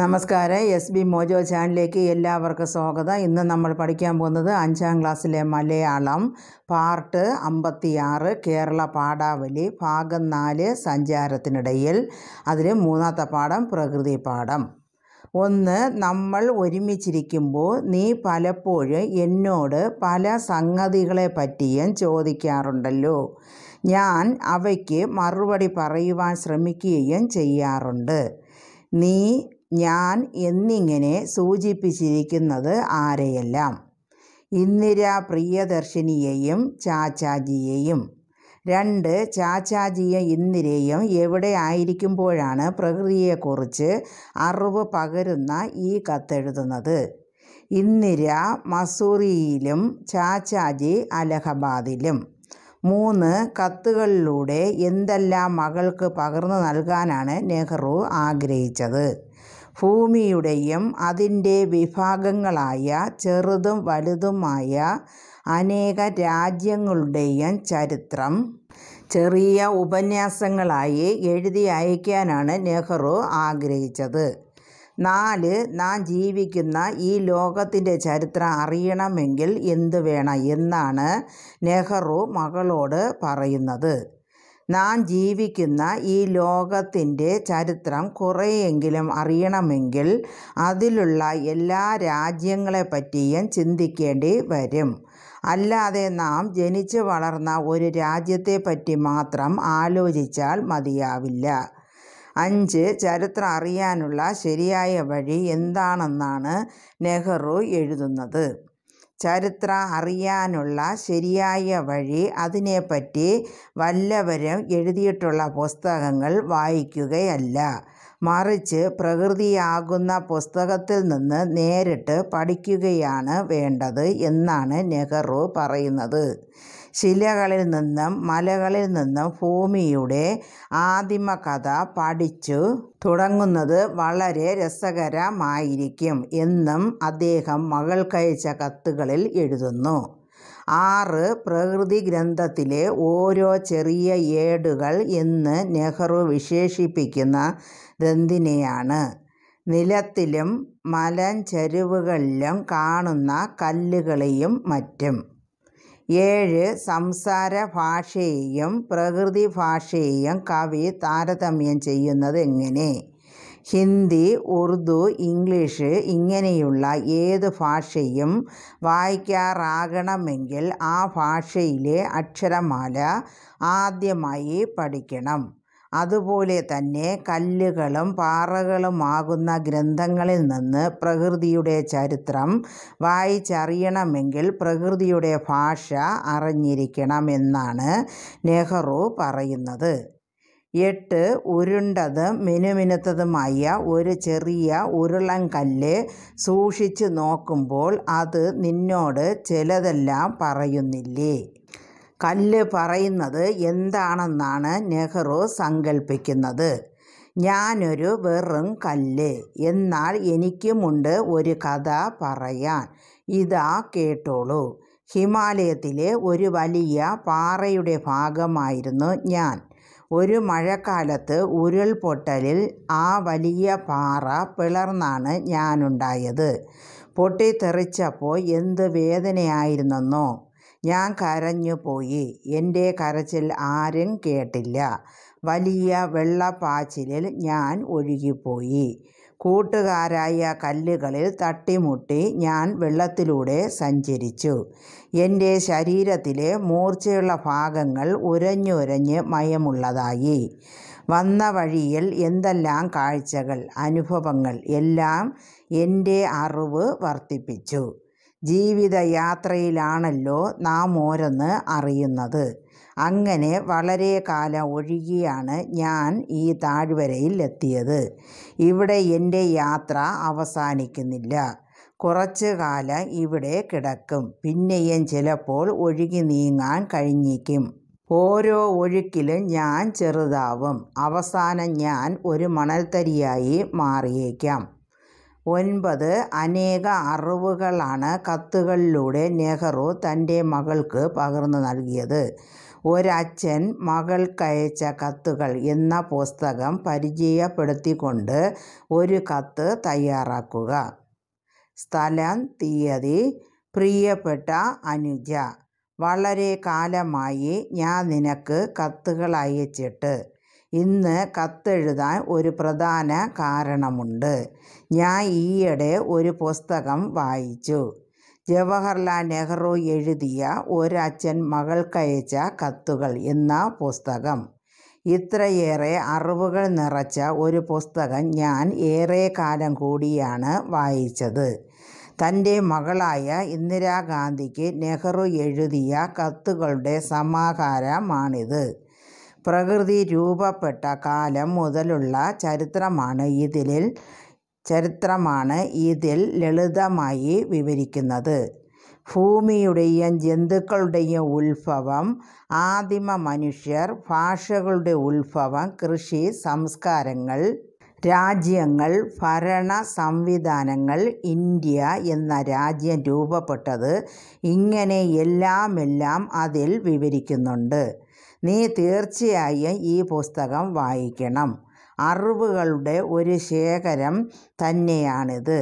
നമസ്കാരം S B mojo ചാനലിലേക്ക് എല്ലാവർക്കും സ്വാഗതം ഇന്ന് നമ്മൾ പഠിക്കാൻ പോകുന്നത് അഞ്ചാം ക്ലാസ്സിലെ മലയാളം പാർട്ട് അമ്പത്തിയാറ് കേരള പാഠാവലി ഭാഗം നാല് സഞ്ചാരത്തിനിടയിൽ അതിൽ മൂന്നാമത്തെ പാഠം പ്രകൃതി പാഠം ഒന്ന് നമ്മൾ ഒരുമിച്ചിരിക്കുമ്പോൾ നീ പലപ്പോഴും എന്നോട് പല സംഗതികളെ പറ്റിയും ചോദിക്കാറുണ്ടല്ലോ ഞാൻ അവയ്ക്ക് മറുപടി പറയുവാൻ ശ്രമിക്കുകയും ചെയ്യാറുണ്ട് നീ ഞാൻ എന്നിങ്ങനെ സൂചിപ്പിച്ചിരിക്കുന്നത് ആരെയെല്ലാം ഇന്ദിര പ്രിയദർശിനിയെയും ചാച്ചാജിയെയും രണ്ട് ചാച്ചാജിയ ഇന്ദിരയും എവിടെ ആയിരിക്കുമ്പോഴാണ് പ്രകൃതിയെക്കുറിച്ച് അറിവ് പകരുന്ന ഈ കത്തെഴുതുന്നത് ഇന്ദിര മസൂറിയിലും ചാച്ചാജി അലഹബാദിലും മൂന്ന് കത്തുകളിലൂടെ എന്തെല്ലാം മകൾക്ക് പകർന്നു നൽകാനാണ് നെഹ്റു ആഗ്രഹിച്ചത് ഭൂമിയുടെയും അതിൻ്റെ വിഭാഗങ്ങളായ ചെറുതും വലുതുമായ അനേക രാജ്യങ്ങളുടെയും ചരിത്രം ചെറിയ ഉപന്യാസങ്ങളായി എഴുതി അയക്കാനാണ് നെഹ്റു ആഗ്രഹിച്ചത് നാല് നാം ജീവിക്കുന്ന ഈ ലോകത്തിൻ്റെ ചരിത്രം അറിയണമെങ്കിൽ എന്തു വേണം എന്നാണ് നെഹ്റു മകളോട് പറയുന്നത് നാം ജീവിക്കുന്ന ഈ ലോകത്തിൻ്റെ ചരിത്രം കുറേയെങ്കിലും അറിയണമെങ്കിൽ അതിലുള്ള എല്ലാ രാജ്യങ്ങളെപ്പറ്റിയും ചിന്തിക്കേണ്ടി വരും അല്ലാതെ നാം ജനിച്ചു വളർന്ന ഒരു രാജ്യത്തെപ്പറ്റി മാത്രം ആലോചിച്ചാൽ മതിയാവില്ല അഞ്ച് ചരിത്രം അറിയാനുള്ള ശരിയായ വഴി എന്താണെന്നാണ് നെഹ്റു എഴുതുന്നത് ചരിത്ര അറിയാനുള്ള ശരിയായ വഴി അതിനെപ്പറ്റി വല്ലവരും എഴുതിയിട്ടുള്ള പുസ്തകങ്ങൾ വായിക്കുകയല്ല മറിച്ച് പ്രകൃതിയാകുന്ന പുസ്തകത്തിൽ നിന്ന് നേരിട്ട് പഠിക്കുകയാണ് വേണ്ടത് എന്നാണ് നെഹ്റു പറയുന്നത് ശിലകളിൽ നിന്നും മലകളിൽ നിന്നും ഭൂമിയുടെ ആദിമ കഥ പഠിച്ചു തുടങ്ങുന്നത് വളരെ രസകരമായിരിക്കും എന്നും അദ്ദേഹം മകൾക്കയച്ച കത്തുകളിൽ എഴുതുന്നു ആറ് പ്രകൃതി ഗ്രന്ഥത്തിലെ ഓരോ ചെറിയ ഏടുകൾ എന്ന് നെഹ്റു വിശേഷിപ്പിക്കുന്ന ഗ്രന്ഥിനെയാണ് നിലത്തിലും മലഞ്ചെരുവുകളിലും കാണുന്ന കല്ലുകളെയും മറ്റും ഏഴ് സംസാര ഭാഷയെയും പ്രകൃതി ഭാഷയെയും കവി താരതമ്യം ചെയ്യുന്നത് എങ്ങനെ ഹിന്ദി ഉറുദു ഇംഗ്ലീഷ് ഇങ്ങനെയുള്ള ഏത് ഭാഷയും വായിക്കാറാകണമെങ്കിൽ ആ ഭാഷയിലെ അക്ഷരമാല ആദ്യമായി പഠിക്കണം അതുപോലെ തന്നെ കല്ലുകളും പാറകളുമാകുന്ന ഗ്രന്ഥങ്ങളിൽ നിന്ന് പ്രകൃതിയുടെ ചരിത്രം വായിച്ചറിയണമെങ്കിൽ പ്രകൃതിയുടെ ഭാഷ അറിഞ്ഞിരിക്കണമെന്നാണ് നെഹ്റു പറയുന്നത് എട്ട് ഉരുണ്ടതും മിനുമിനുത്തതുമായ ഒരു ചെറിയ ഉരുളൻ കല്ല് സൂക്ഷിച്ചു നോക്കുമ്പോൾ അത് നിന്നോട് ചിലതെല്ലാം പറയുന്നില്ലേ കല്ല് പറയുന്നത് എന്താണെന്നാണ് നെഹ്റു സങ്കല്പിക്കുന്നത് ഞാനൊരു വെറും കല്ല് എന്നാൽ എനിക്കുമുണ്ട് ഒരു കഥ പറയാൻ ഇതാ കേട്ടോളൂ ഹിമാലയത്തിലെ ഒരു വലിയ പാറയുടെ ഭാഗമായിരുന്നു ഞാൻ ഒരു മഴക്കാലത്ത് ഉരുൾപൊട്ടലിൽ ആ വലിയ പാറ പിളർന്നാണ് ഞാനുണ്ടായത് പൊട്ടിത്തെറിച്ചപ്പോൾ എന്ത് വേദനയായിരുന്നെന്നോ ഞാൻ കരഞ്ഞുപോയി എൻ്റെ കരച്ചിൽ ആരും കേട്ടില്ല വലിയ വെള്ളപ്പാച്ചിലിൽ ഞാൻ ഒഴുകിപ്പോയി കൂട്ടുകാരായ കല്ലുകളിൽ തട്ടിമുട്ടി ഞാൻ വെള്ളത്തിലൂടെ സഞ്ചരിച്ചു എൻ്റെ ശരീരത്തിലെ മൂർച്ചയുള്ള ഭാഗങ്ങൾ ഉരഞ്ഞുരഞ്ഞ് മയമുള്ളതായി വന്ന വഴിയിൽ എന്തെല്ലാം കാഴ്ചകൾ അനുഭവങ്ങൾ എല്ലാം എൻ്റെ അറിവ് വർദ്ധിപ്പിച്ചു ജീവിതയാത്രയിലാണല്ലോ നാം ഓരോന്ന് അറിയുന്നത് അങ്ങനെ വളരെ കാലം ഒഴുകിയാണ് ഞാൻ ഈ താഴ്വരയിൽ എത്തിയത് ഇവിടെ എൻ്റെ യാത്ര അവസാനിക്കുന്നില്ല കുറച്ച് കാലം ഇവിടെ കിടക്കും പിന്നെയും ചിലപ്പോൾ ഒഴുകി നീങ്ങാൻ കഴിഞ്ഞേക്കും ഓരോ ഒഴുക്കിലും ഞാൻ ചെറുതാവും അവസാനം ഞാൻ ഒരു മണൽത്തരിയായി മാറിയേക്കാം ഒൻപത് അനേക അറിവുകളാണ് കത്തുകളിലൂടെ നെഹ്റു തൻ്റെ മകൾക്ക് പകർന്നു നൽകിയത് ഒരച്ഛൻ മകൾക്കയച്ച കത്തുകൾ എന്ന പുസ്തകം പരിചയപ്പെടുത്തിക്കൊണ്ട് ഒരു കത്ത് തയ്യാറാക്കുക സ്ഥലം തീയതി പ്രിയപ്പെട്ട അനുജ വളരെ കാലമായി ഞാൻ നിനക്ക് കത്തുകൾ അയച്ചിട്ട് ഇന്ന് കത്തെഴുതാൻ ഒരു പ്രധാന കാരണമുണ്ട് ഞാൻ ഈയിടെ ഒരു പുസ്തകം വായിച്ചു ജവഹർലാൽ നെഹ്റു എഴുതിയ ഒരച്ഛൻ മകൾക്കയച്ച കത്തുകൾ എന്ന പുസ്തകം ഇത്രയേറെ അറിവുകൾ നിറച്ച ഒരു പുസ്തകം ഞാൻ ഏറെ കാലം കൂടിയാണ് വായിച്ചത് തൻ്റെ മകളായ ഇന്ദിരാഗാന്ധിക്ക് നെഹ്റു എഴുതിയ കത്തുകളുടെ സമാഹാരമാണിത് പ്രകൃതി രൂപപ്പെട്ട കാലം മുതലുള്ള ചരിത്രമാണ് ഇതിലിൽ ചരിത്രമാണ് ഇതിൽ ലളിതമായി വിവരിക്കുന്നത് ഭൂമിയുടെയും ജന്തുക്കളുടെയും ഉത്ഭവം ആദിമ മനുഷ്യർ ഭാഷകളുടെ ഉത്ഭവം കൃഷി സംസ്കാരങ്ങൾ രാജ്യങ്ങൾ ഭരണ സംവിധാനങ്ങൾ ഇന്ത്യ എന്ന രാജ്യം രൂപപ്പെട്ടത് ഇങ്ങനെ എല്ലാമെല്ലാം അതിൽ വിവരിക്കുന്നുണ്ട് നീ തീർച്ചയായും ഈ പുസ്തകം വായിക്കണം അറിവുകളുടെ ഒരു ശേഖരം തന്നെയാണിത്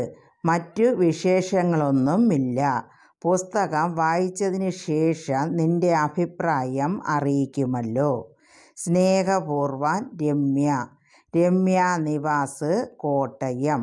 മറ്റു വിശേഷങ്ങളൊന്നുമില്ല പുസ്തകം വായിച്ചതിന് ശേഷം നിന്റെ അഭിപ്രായം അറിയിക്കുമല്ലോ സ്നേഹപൂർവ്വം രമ്യ രമ്യ നിവാസ് കോട്ടയം